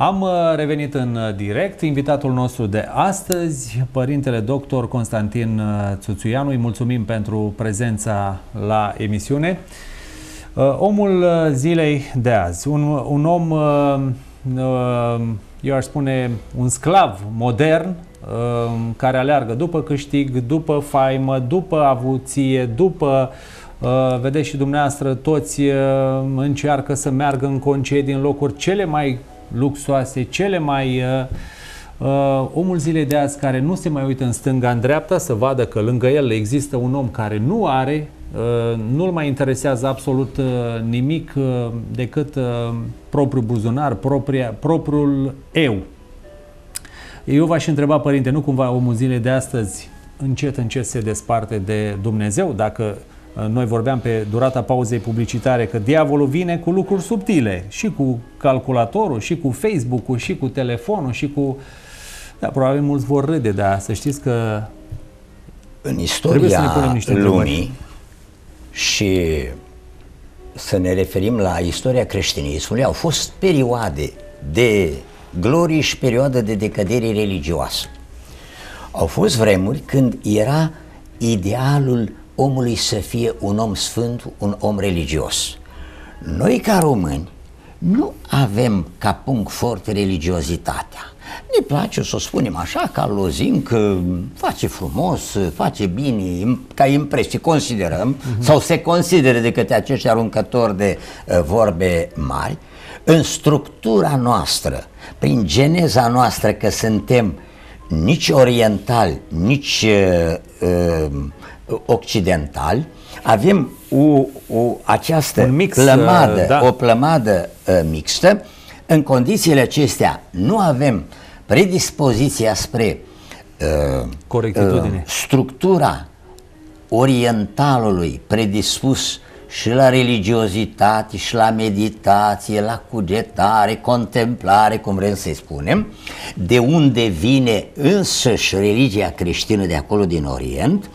Am uh, revenit în uh, direct. Invitatul nostru de astăzi, părintele doctor Constantin uh, Țuțuianu, îi mulțumim pentru prezența la emisiune. Omul zilei de azi, un, un om, eu aș spune, un sclav modern, care aleargă după câștig, după faimă, după avuție, după Uh, vedeți și dumneavoastră, toți uh, încearcă să meargă în concedii în locuri cele mai luxoase, cele mai... Uh, uh, omul zilei de azi care nu se mai uită în stânga, în dreapta, să vadă că lângă el există un om care nu are, uh, nu-l mai interesează absolut uh, nimic uh, decât uh, propriul buzunar, propria, propriul eu. Eu v-aș întreba, părinte, nu cumva omul zilei de astăzi încet, încet se desparte de Dumnezeu, dacă noi vorbeam pe durata pauzei publicitare că diavolul vine cu lucruri subtile, și cu calculatorul, și cu Facebook-ul, și cu telefonul, și cu... Da, probabil mulți vor râde, dar să știți că în istoria să lumii și să ne referim la istoria creștinismului, au fost perioade de glorie și perioade de decădere religioasă. Au fost vremuri când era idealul omului să fie un om sfânt, un om religios. Noi ca români nu avem ca punct fort religiozitatea. Ne place să o spunem așa, ca lozim că face frumos, face bine, ca impresii considerăm, uh-huh. sau se consideră de către acești aruncători de uh, vorbe mari, în structura noastră, prin geneza noastră că suntem nici orientali, nici uh, uh, occidentali, avem o, o, această Un mix, plămadă, da. o plămadă uh, mixtă. În condițiile acestea nu avem predispoziția spre uh, Corectitudine. Uh, structura orientalului predispus și la religiozitate, și la meditație, la cugetare, contemplare, cum vrem să-i spunem, de unde vine însăși religia creștină de acolo din Orient,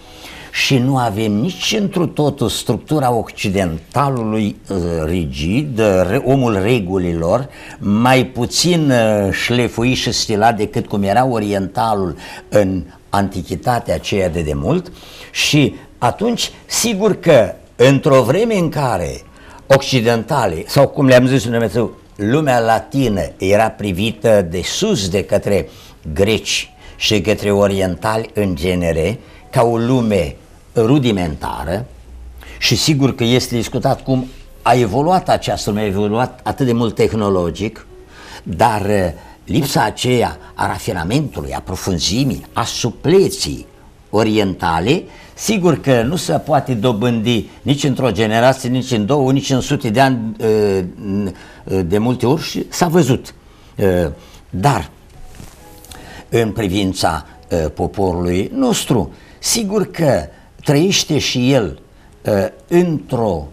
și nu avem nici întru totul structura occidentalului uh, rigid, uh, omul regulilor, mai puțin uh, șlefuit și stilat decât cum era orientalul în antichitatea aceea de demult și atunci sigur că într-o vreme în care occidentale, sau cum le-am zis în Dumnezeu, lumea latină era privită de sus de către greci și către orientali în genere, ca o lume rudimentară și sigur că este discutat cum a evoluat această lume, a evoluat atât de mult tehnologic, dar eh, lipsa aceea a rafinamentului, a profunzimii, a supleții orientale, sigur că nu se poate dobândi nici într-o generație, nici în două, nici în sute de ani eh, de multe ori și s-a văzut. Eh, dar în privința poporului nostru, sigur că trăiește și el uh, într-o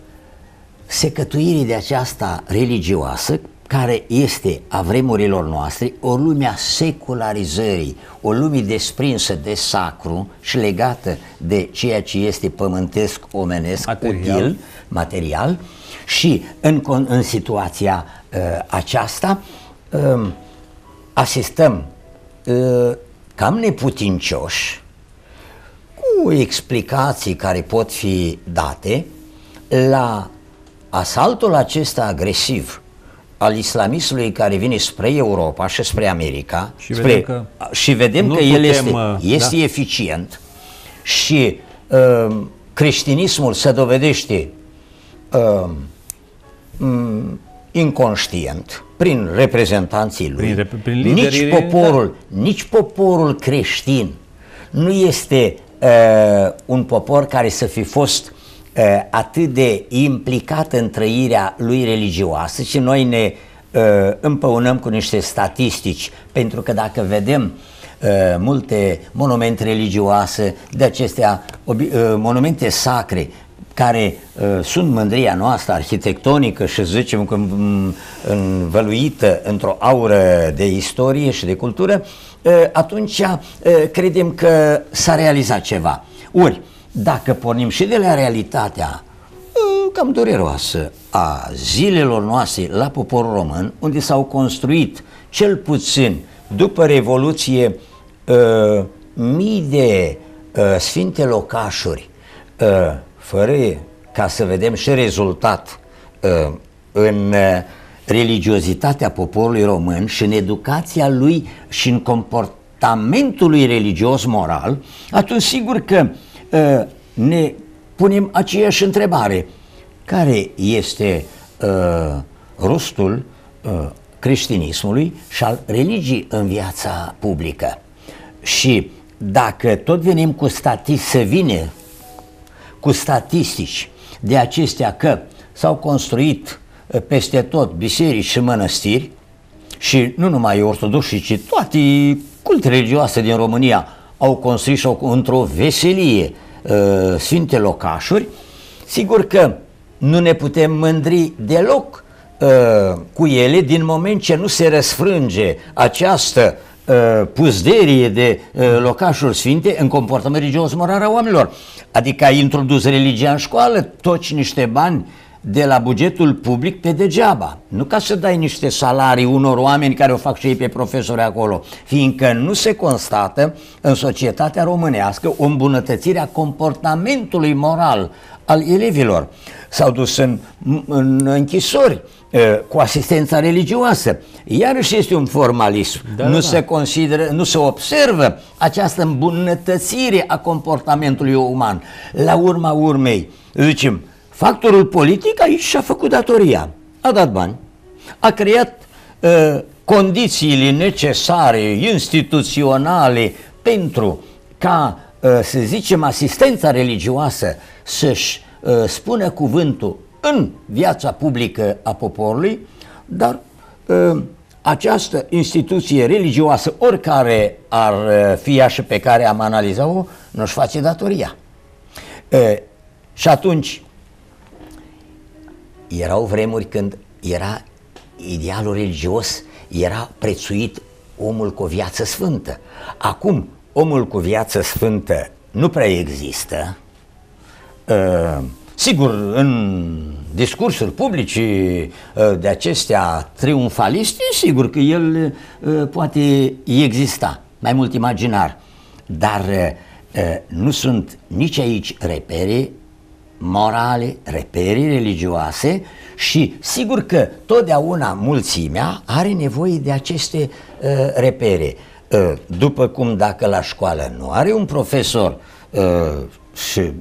secătuire de aceasta religioasă, care este a vremurilor noastre, o lume a secularizării, o lume desprinsă de sacru și legată de ceea ce este pământesc, omenesc, material. util, material și în, în situația uh, aceasta uh, asistăm uh, cam neputincioși explicații care pot fi date la asaltul acesta agresiv al islamismului care vine spre Europa și spre America și spre, vedem că, și vedem că putem, el este, uh, este da. eficient și uh, creștinismul se dovedește uh, um, inconștient prin reprezentanții lui. Prin, prin nici, poporul, da. nici poporul creștin nu este uh, un popor care să fi fost uh, atât de implicat în trăirea lui religioasă și noi ne uh, împăunăm cu niște statistici, pentru că dacă vedem uh, multe monumente religioase, de acestea obi- uh, monumente sacre care uh, sunt mândria noastră arhitectonică și zicem că mm, învăluită într-o aură de istorie și de cultură, uh, Eh, atunci eh, credem că s-a realizat ceva. Ori, dacă pornim și de la realitatea mm, cam dureroasă a zilelor noastre la poporul român, unde s-au construit cel puțin după Revoluție eh, mii de sfinte locașuri, fără ca să vedem și rezultat în religiozitatea poporului român și în educația lui și în comportamentul lui religios-moral, atunci sigur că uh, ne punem aceeași întrebare. Care este uh, rostul uh, creștinismului și al religii în viața publică? Și dacă tot venim cu statistici, să vine cu statistici de acestea că s-au construit peste tot biserici și mănăstiri și nu numai ortodoxi, ci toate culturile religioase din România au construit și într-o veselie ă, sfinte locașuri, sigur că nu ne putem mândri deloc ă, cu ele din moment ce nu se răsfrânge această ă, puzderie de locașuri sfinte în comportament religios moral a oamenilor. Adică a introdus religia în școală, toci niște bani de la bugetul public pe degeaba. Nu ca să dai niște salarii unor oameni care o fac și ei pe profesori acolo, fiindcă nu se constată în societatea românească o îmbunătățire a comportamentului moral al elevilor. S-au dus în, în închisori ă, cu asistența religioasă. Iarăși este un formalism. Da, nu da. se da. consideră, nu se observă această îmbunătățire a comportamentului uman. La urma urmei, zicem, Factorul politic aici și-a făcut datoria. A dat bani, a creat uh, condițiile necesare, instituționale, pentru ca, uh, să zicem, asistența religioasă să-și uh, spună cuvântul în viața publică a poporului, dar uh, această instituție religioasă, oricare ar fi ea și pe care am analizat-o, nu-și face datoria. Uh, și atunci, erau vremuri când era idealul religios, era prețuit omul cu o viață sfântă. Acum, omul cu viață sfântă nu prea există. Uh, sigur, în discursuri publice uh, de acestea triumfaliste, sigur că el uh, poate exista, mai mult imaginar. Dar nu sunt nici aici repere morale, reperii religioase și sigur că totdeauna mulțimea are nevoie de aceste uh, repere. Uh, după cum dacă la școală nu are un profesor uh, și, uh,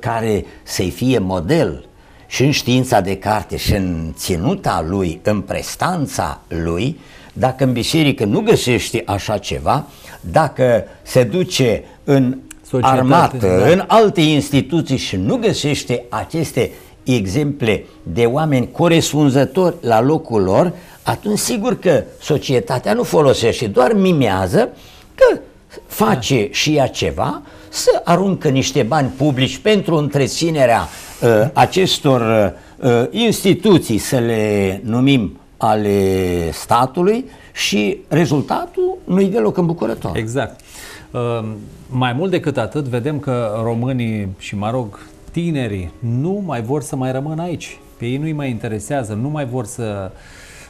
care să-i fie model și în știința de carte și în ținuta lui, în prestanța lui, dacă în biserică nu găsește așa ceva, dacă se duce în societate, armată, da. în alte instituții și nu găsește aceste exemple de oameni corespunzători la locul lor, atunci sigur că societatea nu folosește, doar mimează că face da. și ea ceva, să aruncă niște bani publici pentru întreținerea uh, acestor uh, uh instituții, să le numim ale statului și rezultatul nu e deloc îmbucurător. Exact. Ehm, mai mult decât atât, vedem că românii și, mă rog, tinerii nu mai vor să mai rămână aici. Pe ei nu-i mai interesează, nu mai vor să,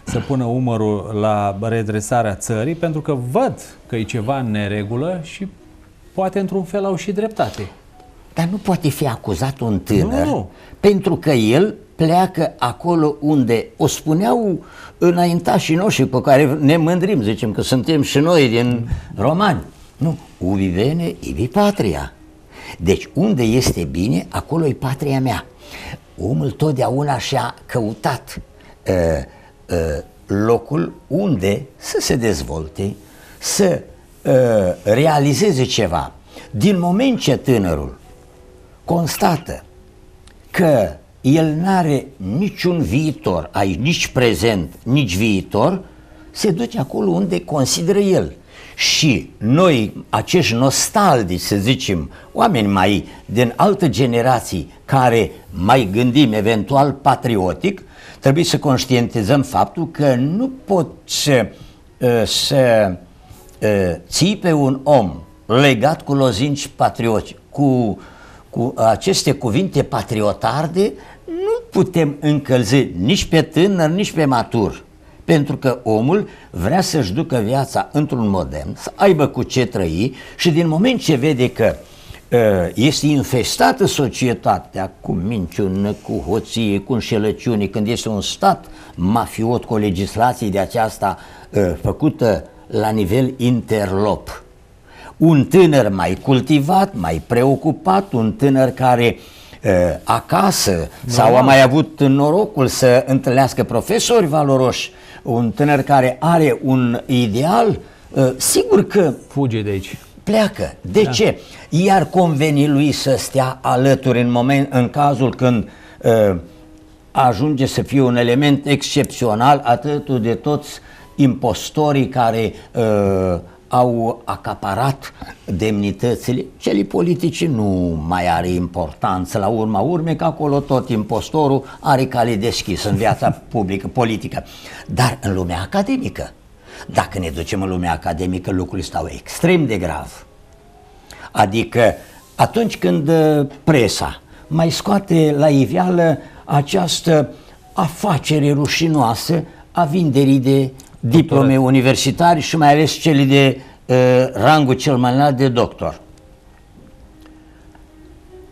să pună umărul la redresarea țării, pentru că văd că e ceva în neregulă și poate într-un fel au și dreptate. Dar nu poate fi acuzat un tânăr nu, nu. pentru că el pleacă acolo unde o spuneau înaintașii noștri pe care ne mândrim, zicem că suntem și noi din romani. Nu, ubi bene, ibi patria. Deci unde este bine, acolo e patria mea. Omul totdeauna și-a căutat uh, uh, locul unde să se dezvolte, să uh, realizeze ceva. Din moment ce tânărul constată că el nu are niciun viitor, ai nici prezent, nici viitor, se duce acolo unde consideră el și noi, acești nostalgici, să zicem, oameni mai din alte generații care mai gândim eventual patriotic, trebuie să conștientizăm faptul că nu poți să uh, uh, ții pe un om legat cu lozinci patrioti, cu, cu aceste cuvinte patriotarde, nu putem încălzi nici pe tânăr, nici pe matur pentru că omul vrea să-și ducă viața într-un modem să aibă cu ce trăi și din moment ce vede că ă, este infestată societatea cu minciună, cu hoție, cu înșelăciune, când este un stat mafiot cu o legislație de aceasta ă, făcută la nivel interlop. Un tânăr mai cultivat, mai preocupat, un tânăr care ă, acasă sau a mai avut norocul să întâlnească profesori valoroși, un tânăr care are un ideal, ă, sigur că... Fuge de aici. Pleacă. De da. ce? Iar conveni lui să stea alături în, moment, în cazul când uh, ajunge să fie un element excepțional atât de toți impostorii care uh, au acaparat demnitățile, cele politici nu mai are importanță la urma urme, că acolo tot impostorul are cale deschisă în viața publică, politică. Dar în lumea academică, dacă ne ducem în lumea academică, lucrurile stau extrem de grav. Adică atunci când uh, presa mai scoate la iveală această afacere rușinoasă a vinderii de diplome universitari și mai ales cele de uh, rangul cel mai înalt de doctor.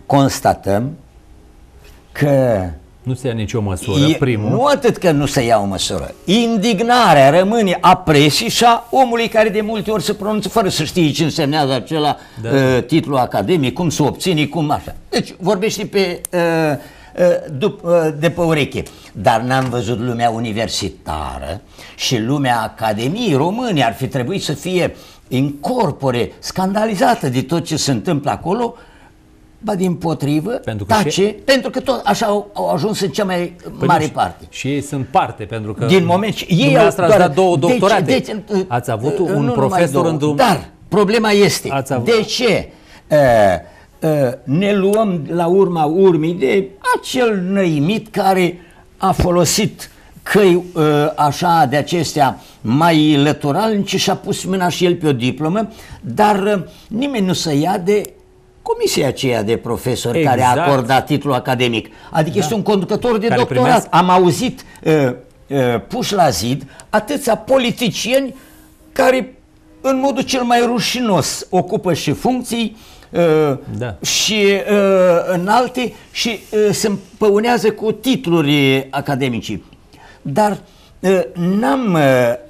Constatăm că nu se ia nicio măsură, e, primul. Nu atât că nu se ia o măsură. Indignarea rămâne a presii și a omului care de multe ori se pronunță fără să știe ce însemnează acela da. uh, titlu academic, cum se obține, cum așa. Deci vorbește pe uh, Uh, uh, de pe ureche Dar n-am văzut lumea universitară și lumea Academiei Române Ar fi trebuit să fie corpore scandalizată de tot ce se întâmplă acolo Ba din potrivă, pentru că tace, și... pentru că tot așa au, au ajuns în cea mai păi mare și, deci parte. Și ei sunt parte, pentru că... Din moment ce ei au dat două deci, doctorate. Deci, deci, ați avut un profesor în drum, Dar problema este, ați avut... de ce uh, Ă, ne luăm la urma urmii de acel năimit care a folosit căi ă, așa de acestea mai lăturalnice și a pus mâna și el pe o diplomă, dar ă, nimeni nu se ia de comisia aceea de profesori exact. care a exact. acordat titlul academic. Adică da. este un conducător de care doctorat. Primesc... Am auzit uh, uh, la zid atâția politicieni care în modul cel mai rușinos ocupă și funcții uh, Uh, da. și uh, în alte și uh, se împăunează cu titluri academici, Dar n-am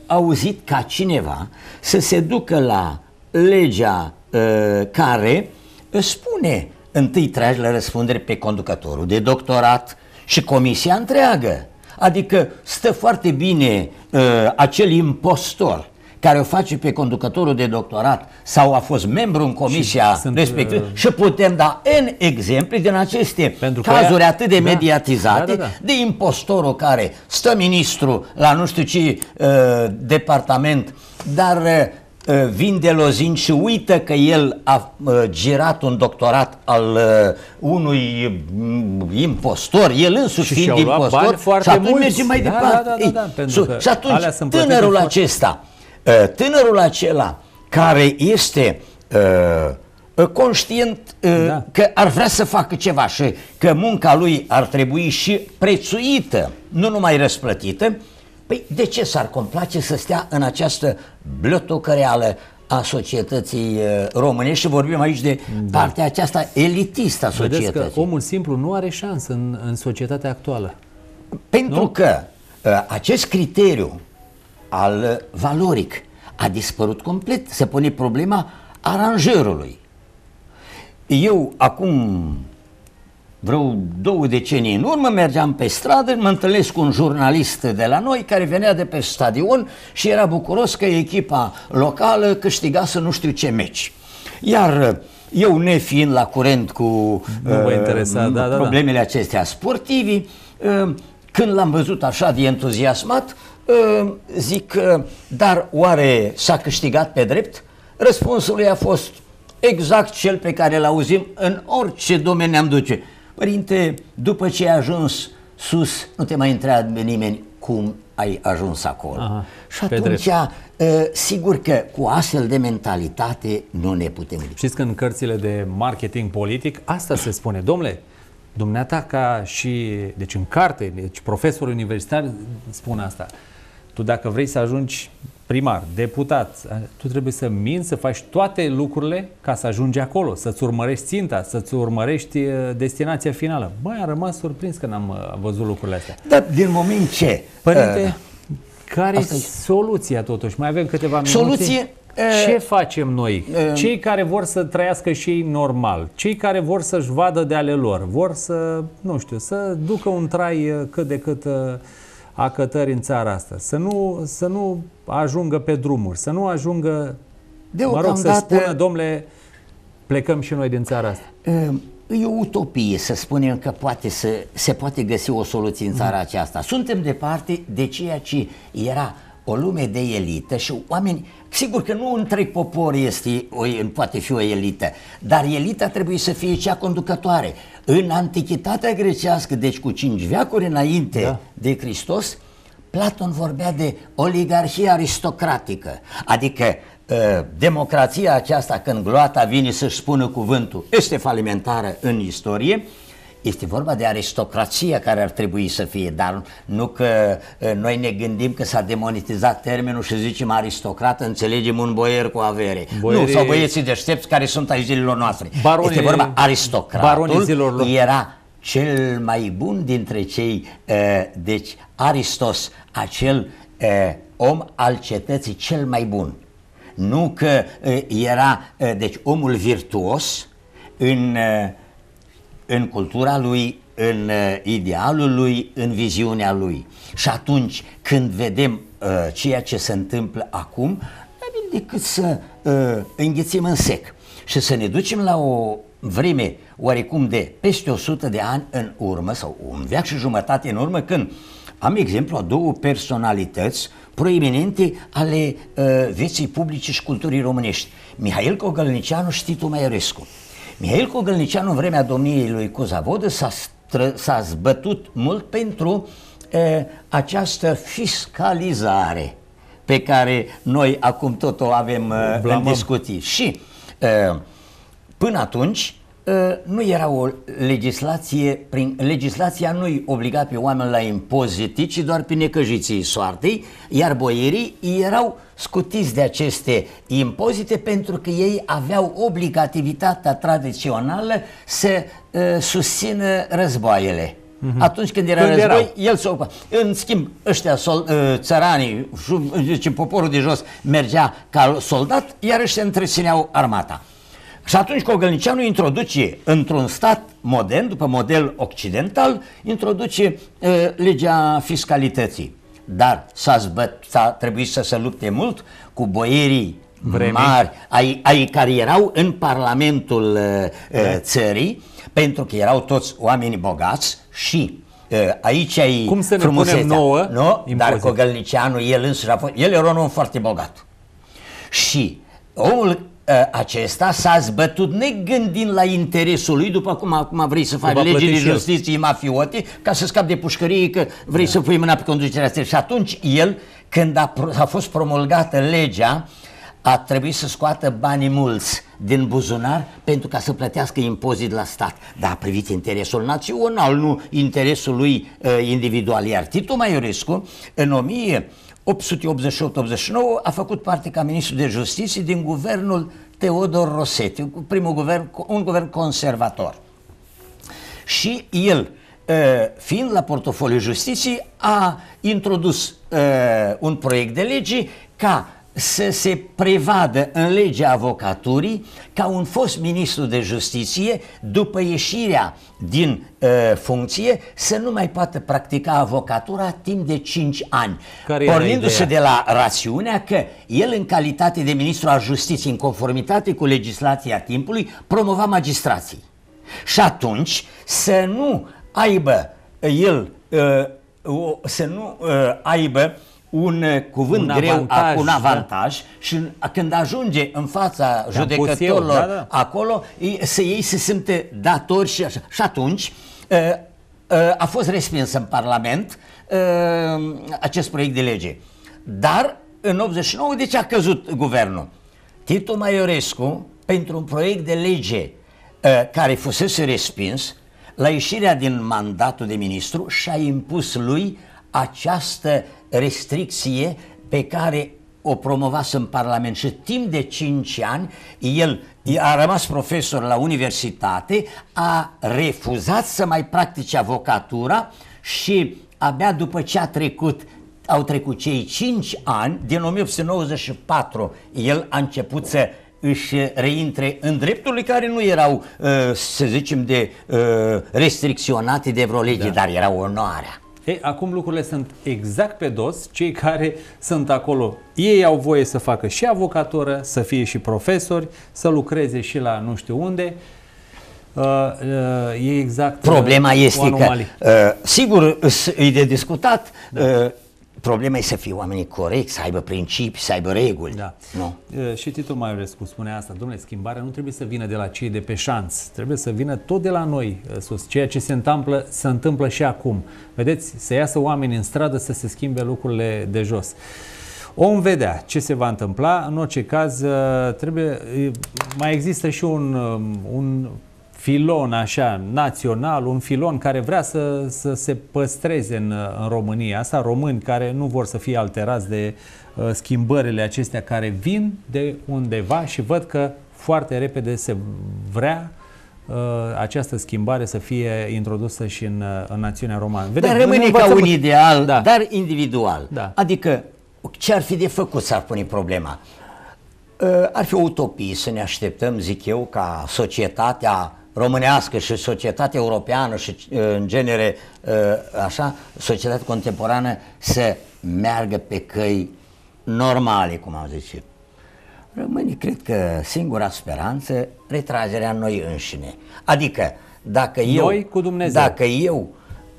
auzit ca cineva să se ducă la legea care spune întâi tragi la răspundere pe conducătorul de doctorat și comisia întreagă. Adică stă foarte bine uh, acel impostor care o face pe conducătorul de doctorat sau a fost membru în comisia și respectivă sunt, uh... și putem da în exemple din aceste Pentru cazuri aia... atât de da, da mediatizate da, da, da. de impostorul care stă ministru la nu știu ce uh, departament, dar uh, vinde lozin și uită că el a uh, girat un doctorat al uh, unui uh, impostor, el însuși și fiind și impostor, și atunci mulți. merge mai da, departe. Da, da, da, da, Ei, că și atunci tânărul acesta Eh, tânărul acela care este eh, eh, conștient da. că ar vrea să facă ceva și că munca lui ar trebui și prețuită, nu numai răsplătită, păi de ce s-ar complace să stea în această blătocăreală a societății românești și vorbim aici de da. partea aceasta elitistă a societății. Vedeți că omul simplu nu are șansă în, în societatea actuală. Pentru nu? că acest criteriu al valoric. A dispărut complet. Se pune problema aranjerului. Eu acum vreo două decenii în urmă mergeam pe stradă, mă întâlnesc cu un jurnalist de la noi care venea de pe stadion și era bucuros că echipa locală câștigase nu știu ce meci. Iar uh, eu nefiind la curent cu uh, interesa, da, da, da. problemele da. acestea sportivi, uh, când l-am văzut așa de entuziasmat, Ehm, zic, dar oare s-a câștigat pe drept? Răspunsul lui a fost exact cel pe care îl auzim în orice domeniu ne-am duce. Părinte, după ce ai ajuns sus, nu te mai întreabă nimeni cum ai ajuns acolo. Aha, și atunci, drept. Eh, sigur că cu astfel de mentalitate nu ne putem lipi. Știți că în cărțile de marketing politic asta se spune, domnule, dumneata ca și, deci în carte, deci profesori universitari spun asta, tu dacă vrei să ajungi primar, deputat, tu trebuie să minți, să faci toate lucrurile ca să ajungi acolo, să-ți urmărești ținta, să-ți urmărești uh, destinația finală. Băi, am rămas surprins că n-am uh, văzut lucrurile astea. Dar din moment ce? Părinte, uh, care e soluția totuși? Mai avem câteva minute. Soluție? Uh, ce facem noi? cei care vor să trăiască și ei normal, cei care vor să-și vadă de ale lor, vor să, nu știu, să ducă un trai cât de cât uh, a cătări în țara asta, să nu, să nu ajungă pe drumuri, să nu ajungă, Deocamdată, mă rog, să spună, domnule, plecăm și noi din țara asta. Ehm, e o utopie să spunem că poate să, se poate găsi o soluție în țara mhm. aceasta. Suntem departe de ceea ce era o lume de elită și oameni, sigur că nu întreg popor este, o, poate fi o elită, dar elita trebuie să fie cea conducătoare. În antichitatea grecească, deci cu cinci veacuri înainte da. de Hristos, Platon vorbea de oligarhie aristocratică, adică ă, democrația aceasta când gloata vine să-și spună cuvântul este falimentară în istorie, este vorba de aristocrația care ar trebui să fie, dar nu că noi ne gândim că s-a demonetizat termenul și zicem aristocrat, înțelegem un boier cu avere. Boierii... Nu, sau băieții deștepți care sunt ai zilelor noastre. Baronii... Este vorba aristocratul zilor... era cel mai bun dintre cei, deci Aristos, acel om al cetății cel mai bun. Nu că era, deci omul virtuos în în cultura lui, în uh, idealul lui, în viziunea lui. Și atunci când vedem uh, ceea ce se întâmplă acum, avem decât să uh, înghițim în sec și să ne ducem la o vreme oarecum de peste 100 de ani în urmă sau un veac și jumătate în urmă când am exemplu a două personalități proeminente ale uh, vieții publice și culturii românești, Mihail Cogălnicianu și Titu Maiorescu. Mihail Cogălnicianu în vremea domniei lui Cuzavodă s-a, s-a zbătut mult pentru e, această fiscalizare pe care noi acum tot o avem Blamăm. în discuții. Și e, până atunci Ă, nu era o legislație, prin legislația nu-i obliga pe oameni la impozite, ci doar pe necăjiții soartei, iar boierii erau scutiți de aceste impozite pentru că ei aveau obligativitatea tradițională să uh, susțină războaiele. Mhm. Atunci când era când război, erau. el se ocupa. În schimb, ăștia sol, ă, țăranii, deci, poporul de jos mergea ca soldat, iar își întrețineau armata. Și atunci Cogălnicianu introduce într-un stat modern, după model occidental, introduce e, legea fiscalității. Dar s-a, zbăt, trebuit să se lupte mult cu boierii Vremii. mari, ai, ai care erau în parlamentul e, da. țării, pentru că erau toți oameni bogați și aici ai Cum să ne punem nouă nu? Dar Cogălnicianu, el însuși a fost, el era un om foarte bogat. Și omul Ă, acesta s-a zbătut negândind la interesul lui, după cum acum vrei să faci legile justiției mafiote, ca să scap de pușcărie că vrei da. să pui mâna pe conducerea asta. Și atunci el, când a, a fost promulgată legea, a trebuit să scoată banii mulți din buzunar pentru ca să plătească impozit la stat. Dar a privit interesul național, nu interesul lui uh, individual. Iar Titu Maiorescu, în 1000 1888 89 a făcut parte ca ministru de justiție din guvernul Teodor Rosetti, primul guvern, un guvern conservator. Și el, fiind la portofoliul justiției, a introdus un proiect de lege ca să se prevadă în legea avocaturii ca un fost ministru de justiție, după ieșirea din uh, funcție, să nu mai poată practica avocatura timp de 5 ani. Pornindu-se de la rațiunea că el, în calitate de ministru al justiției, în conformitate cu legislația timpului, promova magistrații. Și atunci să nu aibă uh, el, uh, o, să nu uh, aibă uh, un eh, cuvânt un greu, avantaj, un avantaj da? și când ajunge în fața da, judecătorilor da, da. acolo, se, ei se simte datori și așa. Și atunci eh, eh, a fost respins în Parlament acest proiect de lege. Dar în 89 de ce a căzut guvernul? Titu Maiorescu, pentru un proiect de lege care fusese respins, la ieșirea din mandatul de ministru și-a impus lui această restricție pe care o promovase în Parlament și timp de 5 ani el a rămas profesor la universitate, a refuzat să mai practice avocatura și abia după ce a trecut au trecut cei 5 ani, din 1894 el a început să își reintre în drepturile care nu erau, uh, să zicem, de uh, restricționate de vreo lege, da. dar era onoarea. Ei, acum lucrurile sunt exact pe dos. Cei care sunt acolo, ei au voie să facă și avocatoră, să fie și profesori, să lucreze și la nu știu unde. Uh, uh, e exact Problema uh, este că, uh, sigur, e de discutat da. uh, problema e să fie oamenii corecți, să aibă principii, să aibă reguli. Da. Nu? E, și Tito Maiorescu spune asta, domnule, schimbarea nu trebuie să vină de la cei de pe șanț, trebuie să vină tot de la noi sus, ceea ce se întâmplă, se întâmplă și acum. Vedeți, să iasă oamenii în stradă să se schimbe lucrurile de jos. Om vedea ce se va întâmpla, în orice caz trebuie, mai există și un, um, un filon așa, național, un filon care vrea să, să se păstreze în, în România asta, români care nu vor să fie alterați de uh, schimbările acestea care vin de undeva și văd că foarte repede se vrea uh, această schimbare să fie introdusă și în, uh, în națiunea romană. Vedem, dar rămâne ca un ideal, da. dar individual. Da. Adică ce ar fi de făcut s-ar pune problema. Uh, ar fi o utopie să ne așteptăm, zic eu, ca societatea românească și societatea europeană și uh, în genere uh, așa, societatea contemporană să meargă pe căi normale, cum am zis Rămâne, cred că, singura speranță, retragerea în noi înșine. Adică, dacă noi eu... Noi cu Dumnezeu. Dacă eu,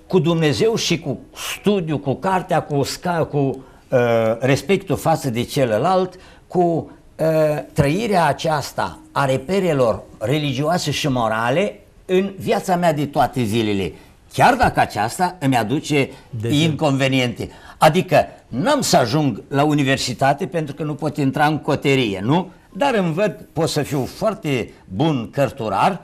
cu Dumnezeu și cu studiu, cu cartea, cu, sca, cu uh, respectul față de celălalt, cu Ă, trăirea aceasta a reperelor religioase și morale în viața mea de toate zilele, chiar dacă aceasta îmi aduce de inconveniente. Adică n-am să ajung la universitate pentru că nu pot intra în coterie, nu? Dar îmi văd, pot să fiu foarte bun cărturar,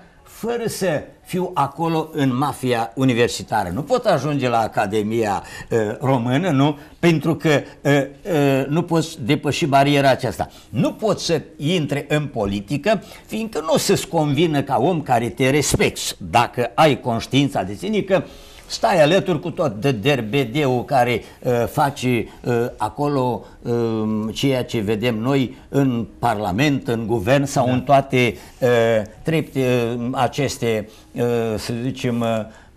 fără să fiu acolo în mafia universitară. Nu pot ajunge la Academia uh, Română, nu? Pentru că uh, uh, nu poți depăși bariera aceasta. Nu poți să intre în politică, fiindcă nu o să-ți convină ca om care te respecti, dacă ai conștiința de sine că uh, Stai alături cu tot de derbedeu care uh, face uh, acolo uh, ceea ce vedem noi în Parlament, în Guvern sau da. în toate uh, trepte, uh, aceste, uh, să zicem,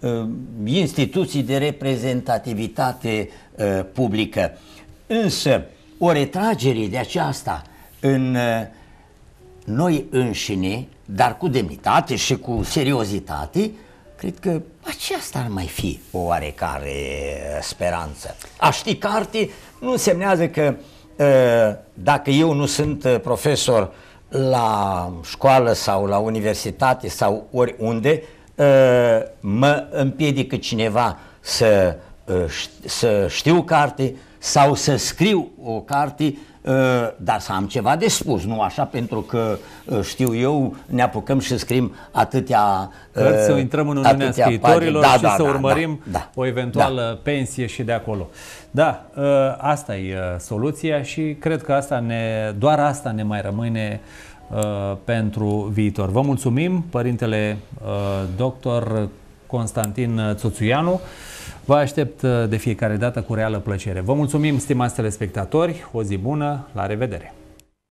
uh, uh, instituții de reprezentativitate uh, publică. Însă, o retragere de aceasta în uh, noi înșine, dar cu demnitate și cu seriozitate, cred că aceasta ar mai fi o oarecare uh, speranță. A ști carte nu însemnează că uh, dacă eu nu sunt uh, profesor la școală sau la universitate sau oriunde, mă împiedică cineva să, să știu carte sau să scriu o carte Ă, dar să am ceva de spus, nu așa, pentru că ă, știu eu, ne apucăm și scriem atâtea ă, Cărți, să intrăm în Uniunea Scriitorilor da, și da, să da, urmărim da, da, o eventuală da. pensie și de acolo. Da, asta e soluția și cred că asta ne, doar asta ne mai rămâne pentru viitor. Vă mulțumim, Părintele Doctor Constantin uh, Țuțuianu. Vă aștept uh, de fiecare dată cu reală plăcere. Vă mulțumim, stimați telespectatori, o zi bună, la revedere!